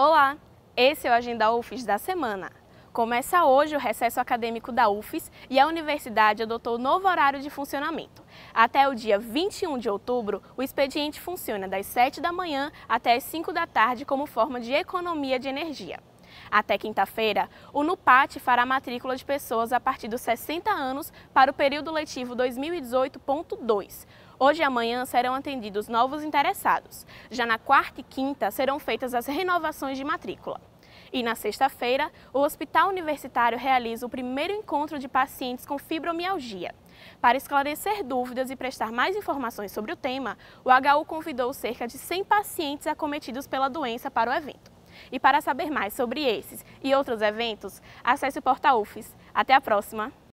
Olá, esse é o Agenda UFES da semana. Começa hoje o recesso acadêmico da UFES e a universidade adotou novo horário de funcionamento. Até o dia 21 de outubro, o expediente funciona das 7 da manhã até as 5 da tarde como forma de economia de energia. Até quinta-feira, o NUPAT fará matrícula de pessoas a partir dos 60 anos para o período letivo 2018.2. Hoje e amanhã serão atendidos novos interessados. Já na quarta e quinta serão feitas as renovações de matrícula. E na sexta-feira, o Hospital Universitário realiza o primeiro encontro de pacientes com fibromialgia. Para esclarecer dúvidas e prestar mais informações sobre o tema, o HU convidou cerca de 100 pacientes acometidos pela doença para o evento. E para saber mais sobre esses e outros eventos, acesse o Porta UFES. Até a próxima!